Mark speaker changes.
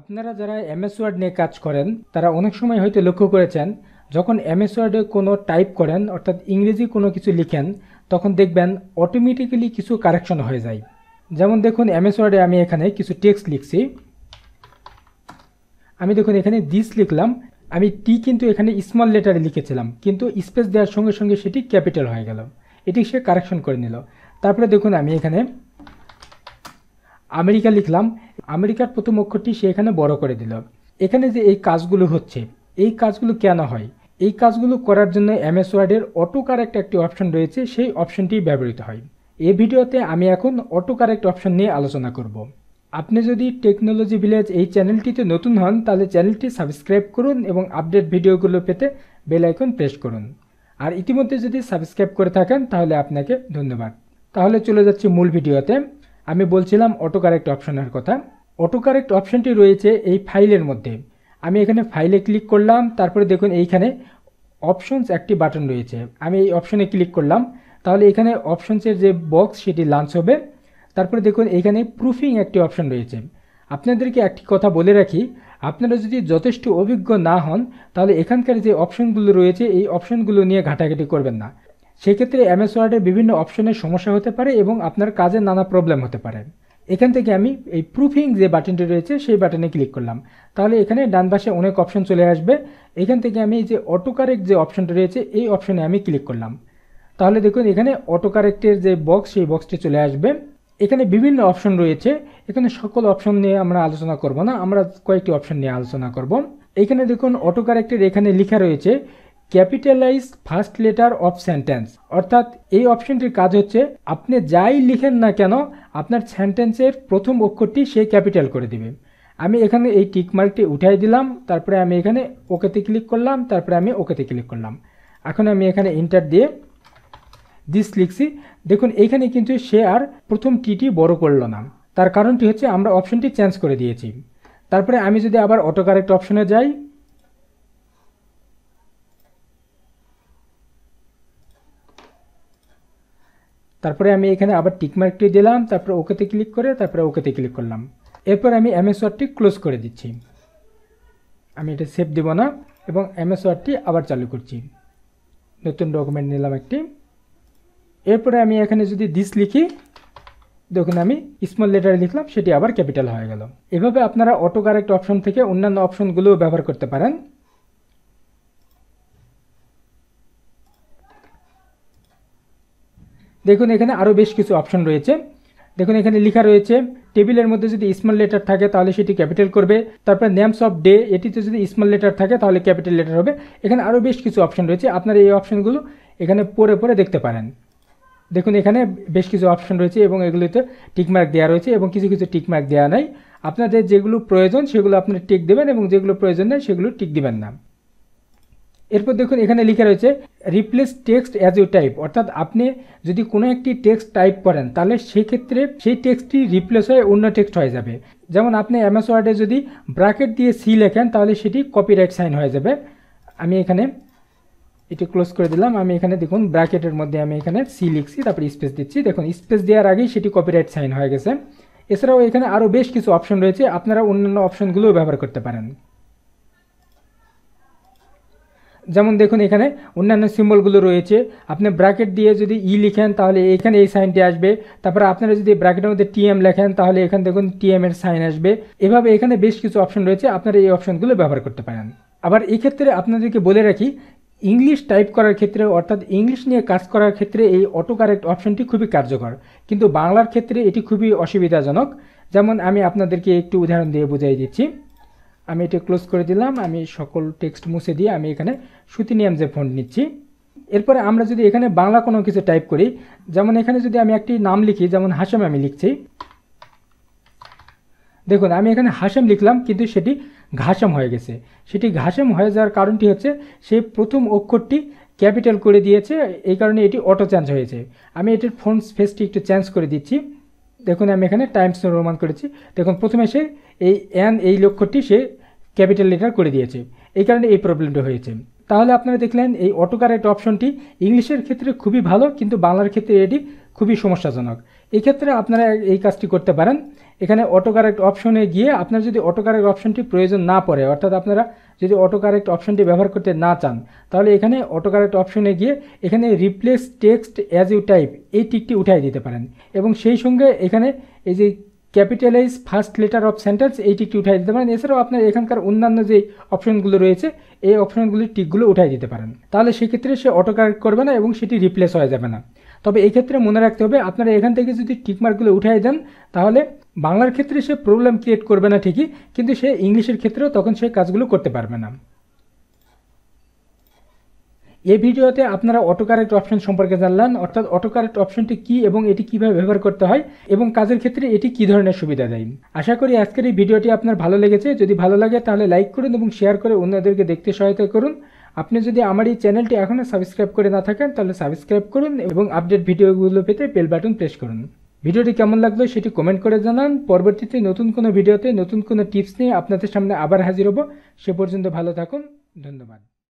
Speaker 1: আপনারা যারা MS word নিয়ে কাজ করেন তারা অনেক সময় হয়তো লক্ষ্য করেছেন যখন এমএস ওয়ার্ডে কোনো টাইপ করেন অর্থাৎ ইংরেজি কোনো কিছু লিখেন তখন দেখবেন অটোমেটিক্যালি কিছু কারেকশন হয়ে যায় যেমন দেখুন এমএস ওয়ার্ডে আমি এখানে কিছু টেক্সট লিখছি আমি দেখুন এখানে দিস লিখলাম আমি টি কিন্তু এখানে স্মল লেটারে লিখেছিলাম কিন্তু স্পেস দেওয়ার সঙ্গে সঙ্গে সেটি ক্যাপিটাল হয়ে গেল এটি সে কারেকশন করে নিল তারপরে দেখুন আমি এখানে আমেরিকা লিখলাম আমেরিকার প্রথম অক্ষরটি সে এখানে বড় করে দিল এখানে যে এই কাজগুলো হচ্ছে এই কাজগুলো কেন হয় এই কাজগুলো করার জন্য এমএস ওয়ার্ডের অটো কারেক্ট একটি অপশন রয়েছে সেই অপশনটি ব্যবহৃত হয় এই ভিডিওতে আমি এখন অটো কারেক্ট অপশন নিয়ে আলোচনা করব আপনি যদি টেকনোলজি ভিলেজ এই চ্যানেলটিতে নতুন হন তাহলে চ্যানেলটি সাবস্ক্রাইব করুন এবং আপডেট ভিডিওগুলো পেতে বেল আইকন প্রেস করুন আর ইতিমধ্যে যদি সাবস্ক্রাইব করে থাকেন তাহলে আপনাকে ধন্যবাদ তাহলে চলে যাচ্ছি মূল ভিডিওতে আমি বলছিলাম অটো কারেক্ট অপশনের কথা অটো কারেক্ট অপশানটি রয়েছে এই ফাইলের মধ্যে আমি এখানে ফাইলে ক্লিক করলাম তারপরে দেখুন এইখানে অপশনস একটি বাটন রয়েছে আমি এই অপশনে ক্লিক করলাম তাহলে এখানে অপশনসের যে বক্স সেটি লাঞ্চ হবে তারপরে দেখুন এখানে প্রুফিং একটি অপশন রয়েছে আপনাদেরকে একটি কথা বলে রাখি আপনারা যদি যথেষ্ট অভিজ্ঞ না হন তাহলে এখানকার যে অপশনগুলো রয়েছে এই অপশনগুলো নিয়ে ঘাটাঘাটি করবেন না সেক্ষেত্রে এমএস ওয়ার্ডের বিভিন্ন অপশনের সমস্যা হতে পারে এবং আপনার কাজে নানা প্রবলেম হতে পারে এখান থেকে আমি এই প্রুফিং যে বাটনটি রয়েছে সেই বাটনে ক্লিক করলাম তাহলে এখানে ডান পাশে অনেক অপশন চলে আসবে এখান থেকে আমি যে অটো কারেক্ট যে অপশনটা রয়েছে এই অপশনে আমি ক্লিক করলাম তাহলে দেখুন এখানে অটো কারেক্টের যে বক্স সেই বক্সটি চলে আসবে এখানে বিভিন্ন অপশন রয়েছে এখানে সকল অপশন নিয়ে আমরা আলোচনা করব না আমরা কয়েকটি অপশন নিয়ে আলোচনা করব এখানে দেখুন অটো কারেক্টের এখানে লেখা রয়েছে capitalise first letter of sentence অর্থাৎ এই অপশনটির কাজ হচ্ছে আপনি যাই লিখেন না কেন আপনার সেন্টেন্সের প্রথম অক্ষরটি সে ক্যাপিটাল করে দিবে আমি এখানে এই টিকমার্কটি উঠাই দিলাম তারপরে আমি এখানে ওকেতে ক্লিক করলাম তারপরে আমি ওকেতে ক্লিক করলাম এখন আমি এখানে ইন্টার দিয়ে দিস লিখছি দেখুন এখানে কিন্তু সে আর প্রথম টিটি বড় করলো না তার কারণটি হচ্ছে আমরা অপশনটি চেঞ্জ করে দিয়েছি তারপরে আমি যদি আবার অটো কারেক্ট অপশনে যাই তারপরে আমি এখানে আবার টিকমার্কটি দিলাম তারপরে ওকেতে ক্লিক করে তারপরে ওকেতে ক্লিক করলাম এরপর আমি এমএস ওয়ার্ডটি ক্লোজ করে দিচ্ছি আমি এটা সেভ দেব না এবং এমএস ওয়ার্ডটি আবার চালু করছি নতুন ডকুমেন্ট নিলাম একটি এরপরে আমি এখানে যদি দিস লিখি দেখুন আমি স্মল লেটারে লিখলাম সেটি আবার ক্যাপিটাল হয়ে গেল এভাবে আপনারা অটো কারেক্ট অপশন থেকে অন্যান্য অপশনগুলোও ব্যবহার করতে পারেন দেখুন এখানে আরও বেশ কিছু অপশন রয়েছে দেখুন এখানে লেখা রয়েছে টেবিলের মধ্যে যদি স্মল লেটার থাকে তাহলে সেটি ক্যাপিটাল করবে তারপর নেমস অফ ডে এটিতে যদি স্মল লেটার থাকে তাহলে ক্যাপিটাল লেটার হবে এখানে আরও বেশ কিছু অপশন রয়েছে আপনারা এই অপশনগুলো এখানে পরে পরে দেখতে পারেন দেখুন এখানে বেশ কিছু অপশন রয়েছে এবং এগুলিতে টিকমার্ক দেওয়া রয়েছে এবং কিছু কিছু টিকমার্ক দেওয়া নাই আপনাদের যেগুলো প্রয়োজন সেগুলো আপনি টিক দেবেন এবং যেগুলো প্রয়োজন নেই সেগুলো টিক দেবেন না এরপর দেখুন এখানে লেখা রয়েছে replace text as you type অর্থাৎ আপনি যদি কোনো একটি টেক্সট টাইপ করেন তাহলে সেক্ষেত্রে সেই টেক্সটটি রিপ্লেস হয়ে অন্য টেক্সট হয়ে যাবে যেমন আপনি এমএস ওয়ার্ডে যদি ব্রাকেট দিয়ে সি লেখেন তাহলে সেটি কপিরাইট সাইন হয়ে যাবে আমি এখানে এটি ক্লোজ করে দিলাম আমি এখানে দেখুন ব্র্যাকেটের মধ্যে আমি এখানে সি লিখছি তারপরে স্পেস দিচ্ছি দেখুন স্পেস দেওয়ার আগেই সেটি কপিরাইট সাইন হয়ে গেছে এছাড়াও এখানে আরও বেশ কিছু অপশন রয়েছে আপনারা অন্যান্য অপশনগুলোও ব্যবহার করতে পারেন যেমন দেখুন এখানে অন্যান্য সিম্বলগুলো রয়েছে আপনি ব্র্যাকেট দিয়ে যদি ই e লিখেন তাহলে এখানে এই সাইনটি আসবে তারপরে আপনারা যদি ব্র্যাকেটের মধ্যে টিএম লেখেন তাহলে এখানে দেখুন টিএম এর সাইন আসবে এভাবে এখানে বেশ কিছু অপশন রয়েছে আপনারা এই অপশনগুলো ব্যবহার করতে পারেন আবার এক্ষেত্রে আপনাদেরকে বলে রাখি ইংলিশ টাইপ করার ক্ষেত্রে অর্থাৎ ইংলিশ নিয়ে কাজ করার ক্ষেত্রে এই অটো কারেক্ট অপশনটি খুবই কার্যকর কিন্তু বাংলার ক্ষেত্রে এটি খুবই অসুবিধাজনক যেমন আমি আপনাদেরকে একটু উদাহরণ দিয়ে বুঝাই দিচ্ছি আমি এটা ক্লোজ করে দিলাম আমি সকল টেক্সট মুছে দিয়ে আমি এখানে সুতিনিয়াম যে ফোন নিচ্ছি এরপরে আমরা যদি এখানে বাংলা কোনো কিছু টাইপ করি যেমন এখানে যদি আমি একটি নাম লিখি যেমন হাসেম আমি লিখছি দেখুন আমি এখানে হাসেম লিখলাম কিন্তু সেটি ঘাসেম হয়ে গেছে সেটি ঘাসেম হয়ে যাওয়ার কারণটি হচ্ছে সেই প্রথম অক্ষরটি ক্যাপিটাল করে দিয়েছে এই কারণে এটি অটো চেঞ্জ হয়েছে আমি এটির ফোন স্পেসটি একটু চেঞ্জ করে দিচ্ছি দেখুন আমি এখানে টাইমস রোমান করেছি দেখুন প্রথমে সে এই অ্যান এই লক্ষ্যটি সে ক্যাপিটাল লেটার করে দিয়েছে এই কারণে এই প্রবলেমটা হয়েছে তাহলে আপনারা দেখলেন এই অটোকারেক্ট অপশনটি ইংলিশের ক্ষেত্রে খুবই ভালো কিন্তু বাংলার ক্ষেত্রে এটি খুবই সমস্যাজনক এই ক্ষেত্রে আপনারা এই কাজটি করতে পারেন এখানে অটো কারেক্ট অপশনে গিয়ে আপনার যদি অটো কারেক্ট অপশনটি প্রয়োজন না পড়ে অর্থাৎ আপনারা যদি অটো কারেক্ট অপশনটি ব্যবহার করতে না চান তাহলে এখানে অটো কারেক্ট অপশনে গিয়ে এখানে replace text as you type এই টিকটি উঠাই দিতে পারেন এবং সেই সঙ্গে এখানে এই যে capitalise first letter of sentence এইটি একটি উঠাই দিতে পারেন এছাড়াও আপনার এখানকার অন্যান্য যে অপশনগুলো রয়েছে এই অপশনগুলির টিকগুলো উঠাই দিতে পারেন তাহলে সেক্ষেত্রে সে অটো কারেক্ট করবে না এবং সেটি রিপ্লেস হয়ে যাবে না তবে এক্ষেত্রে মনে রাখতে হবে আপনারা এখান থেকে যদি টিকমার্কগুলো উঠাই দেন তাহলে বাংলার ক্ষেত্রে সে প্রবলেম ক্রিয়েট করবে না ঠিকই কিন্তু সে ইংলিশের ক্ষেত্রেও তখন সে কাজগুলো করতে পারবে না এই ভিডিওতে আপনারা অটোকারেক্ট অপশন সম্পর্কে জানলেন অর্থাৎ অটো অপশনটি কি এবং এটি কিভাবে ব্যবহার করতে হয় এবং কাজের ক্ষেত্রে এটি কি ধরনের সুবিধা দেয় আশা করি আজকের এই ভিডিওটি আপনার ভালো লেগেছে যদি ভালো লাগে তাহলে লাইক করুন এবং শেয়ার করে অন্যদেরকে দেখতে সহায়তা করুন আপনি যদি আমার এই চ্যানেলটি এখনও সাবস্ক্রাইব করে না থাকেন তাহলে সাবস্ক্রাইব করুন এবং আপডেট ভিডিওগুলো পেতে বেল বাটন প্রেস করুন ভিডিওটি কেমন লাগলো সেটি কমেন্ট করে জানান পরবর্তীতে নতুন কোনো ভিডিওতে নতুন কোনো টিপস নিয়ে আপনাদের সামনে আবার হাজির হব সে পর্যন্ত ভালো থাকুন ধন্যবাদ